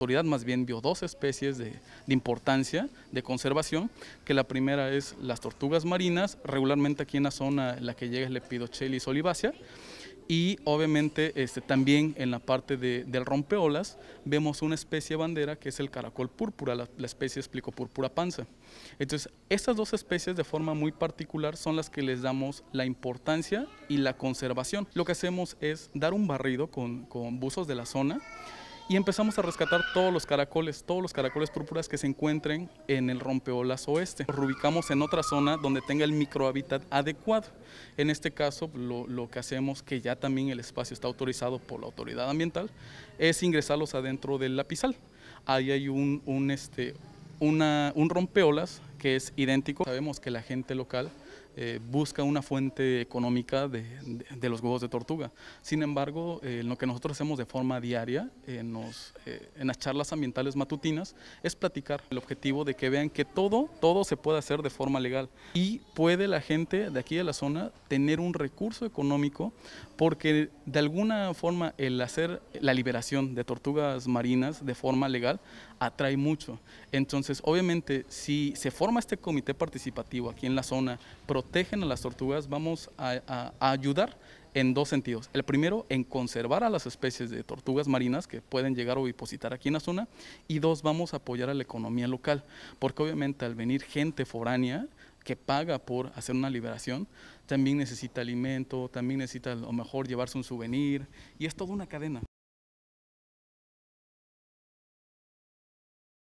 autoridad más bien vio dos especies de, importancia de conservación, que la primera es las tortugas marinas, regularmente aquí en la zona en la que llega el Lepidochelis olivacea, y obviamente este, también en la parte de, del rompeolas vemos una especie bandera que es el caracol púrpura, la, especie especie púrpura panza. Entonces, estas dos especies de forma muy particular son las que les damos la importancia y la conservación. Lo que hacemos es dar un barrido con, con buzos de la zona, y empezamos a rescatar todos los caracoles, todos los caracoles púrpuras que se encuentren en el rompeolas oeste. Los ubicamos en otra zona donde tenga el microhábitat adecuado. En este caso, lo, que hacemos, que ya también el espacio está autorizado por la autoridad ambiental, es ingresarlos adentro del lapizal. Ahí hay un, un, este, una, un rompeolas que es idéntico. Sabemos que la gente local eh, busca una fuente económica de, los huevos de tortuga. Sin embargo, eh, lo que nosotros hacemos de forma diaria eh, en las charlas ambientales matutinas es platicar el objetivo de que vean que todo, todo se puede hacer de forma legal y puede la gente de aquí de la zona tener un recurso económico porque de alguna forma el hacer la liberación de tortugas marinas de forma legal atrae mucho. Entonces, obviamente, si se forma este comité participativo aquí en la zona, protegen a las tortugas vamos a, ayudar en dos sentidos. El primero, en conservar a las especies de tortugas marinas que pueden llegar o depositar aquí en la zona. Y dos, vamos a apoyar a la economía local, porque obviamente al venir gente foránea que paga por hacer una liberación, también necesita alimento, también necesita a lo mejor llevarse un souvenir, y es toda una cadena.